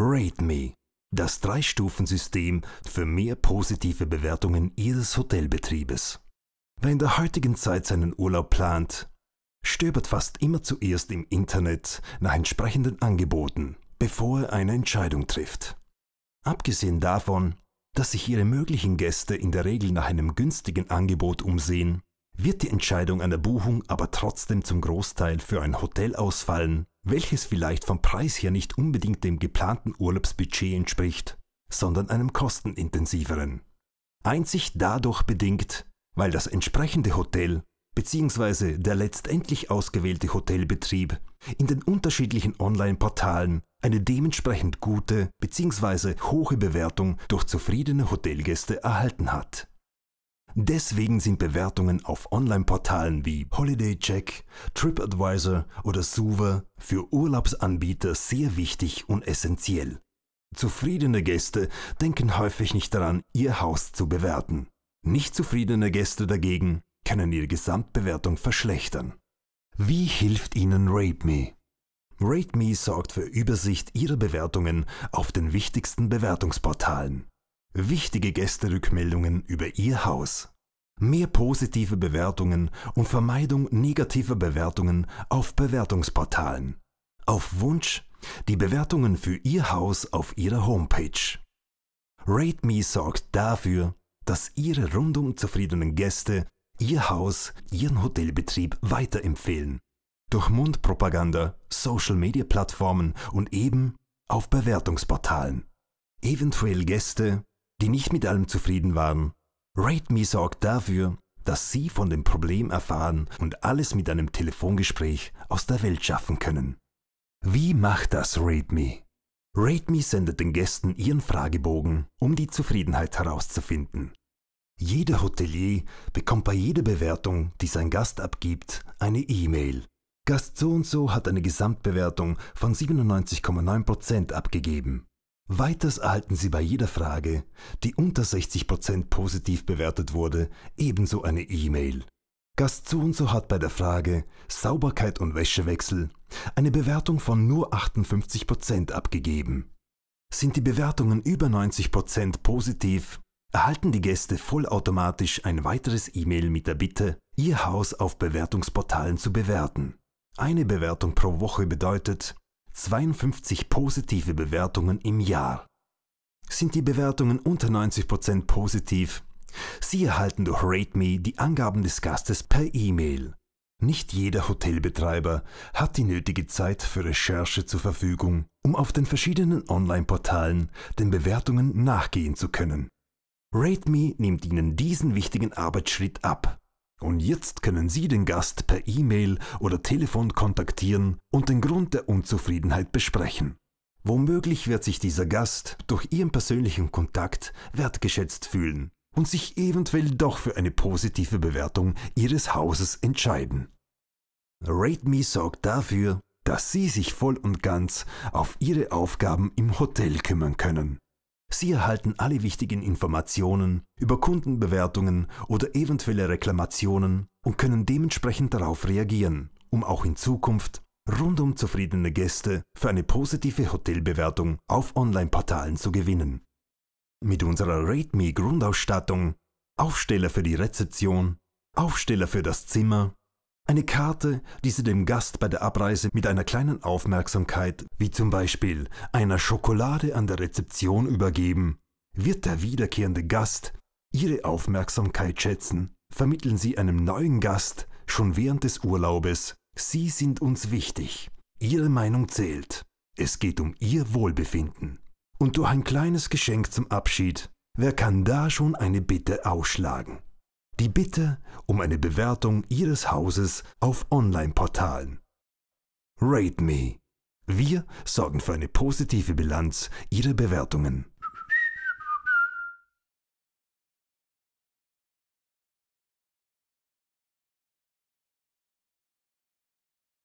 Rate Me, das Drei-Stufen-System für mehr positive Bewertungen Ihres Hotelbetriebes. Wer in der heutigen Zeit seinen Urlaub plant, stöbert fast immer zuerst im Internet nach entsprechenden Angeboten, bevor er eine Entscheidung trifft. Abgesehen davon, dass sich Ihre möglichen Gäste in der Regel nach einem günstigen Angebot umsehen, wird die Entscheidung einer Buchung aber trotzdem zum Großteil für ein Hotel ausfallen, welches vielleicht vom Preis her nicht unbedingt dem geplanten Urlaubsbudget entspricht, sondern einem kostenintensiveren. Einzig dadurch bedingt, weil das entsprechende Hotel bzw. der letztendlich ausgewählte Hotelbetrieb in den unterschiedlichen Online-Portalen eine dementsprechend gute bzw. hohe Bewertung durch zufriedene Hotelgäste erhalten hat. Deswegen sind Bewertungen auf Online-Portalen wie HolidayCheck, TripAdvisor oder Suva für Urlaubsanbieter sehr wichtig und essentiell. Zufriedene Gäste denken häufig nicht daran, ihr Haus zu bewerten. Nicht zufriedene Gäste dagegen können ihre Gesamtbewertung verschlechtern. Wie hilft Ihnen RateMe? RateMe sorgt für Übersicht Ihrer Bewertungen auf den wichtigsten Bewertungsportalen wichtige Gästerückmeldungen über Ihr Haus, mehr positive Bewertungen und Vermeidung negativer Bewertungen auf Bewertungsportalen. Auf Wunsch die Bewertungen für Ihr Haus auf Ihrer Homepage. RateMe sorgt dafür, dass Ihre rundum zufriedenen Gäste Ihr Haus, Ihren Hotelbetrieb weiterempfehlen. Durch Mundpropaganda, Social-Media-Plattformen und eben auf Bewertungsportalen. Eventuell Gäste, die nicht mit allem zufrieden waren. RateMe sorgt dafür, dass Sie von dem Problem erfahren und alles mit einem Telefongespräch aus der Welt schaffen können. Wie macht das RateMe? RateMe sendet den Gästen ihren Fragebogen, um die Zufriedenheit herauszufinden. Jeder Hotelier bekommt bei jeder Bewertung, die sein Gast abgibt, eine E-Mail. Gast so und so hat eine Gesamtbewertung von 97,9% abgegeben. Weiters erhalten Sie bei jeder Frage, die unter 60% positiv bewertet wurde, ebenso eine E-Mail. Gast so und so hat bei der Frage Sauberkeit und Wäschewechsel eine Bewertung von nur 58% abgegeben. Sind die Bewertungen über 90% positiv, erhalten die Gäste vollautomatisch ein weiteres E-Mail mit der Bitte, ihr Haus auf Bewertungsportalen zu bewerten. Eine Bewertung pro Woche bedeutet, 52 positive Bewertungen im Jahr. Sind die Bewertungen unter 90% positiv? Sie erhalten durch RateMe die Angaben des Gastes per E-Mail. Nicht jeder Hotelbetreiber hat die nötige Zeit für Recherche zur Verfügung, um auf den verschiedenen Online-Portalen den Bewertungen nachgehen zu können. RateMe nimmt Ihnen diesen wichtigen Arbeitsschritt ab. Und jetzt können Sie den Gast per E-Mail oder Telefon kontaktieren und den Grund der Unzufriedenheit besprechen. Womöglich wird sich dieser Gast durch Ihren persönlichen Kontakt wertgeschätzt fühlen und sich eventuell doch für eine positive Bewertung Ihres Hauses entscheiden. RateMe sorgt dafür, dass Sie sich voll und ganz auf Ihre Aufgaben im Hotel kümmern können. Sie erhalten alle wichtigen Informationen über Kundenbewertungen oder eventuelle Reklamationen und können dementsprechend darauf reagieren, um auch in Zukunft rundum zufriedene Gäste für eine positive Hotelbewertung auf Online-Portalen zu gewinnen. Mit unserer RateMe Grundausstattung, Aufsteller für die Rezeption, Aufsteller für das Zimmer, eine Karte, die sie dem Gast bei der Abreise mit einer kleinen Aufmerksamkeit, wie zum Beispiel einer Schokolade an der Rezeption übergeben, wird der wiederkehrende Gast ihre Aufmerksamkeit schätzen. Vermitteln Sie einem neuen Gast schon während des Urlaubes, Sie sind uns wichtig, Ihre Meinung zählt, es geht um Ihr Wohlbefinden. Und durch ein kleines Geschenk zum Abschied, wer kann da schon eine Bitte ausschlagen? die Bitte um eine Bewertung Ihres Hauses auf Online-Portalen. Rate Me. Wir sorgen für eine positive Bilanz Ihrer Bewertungen.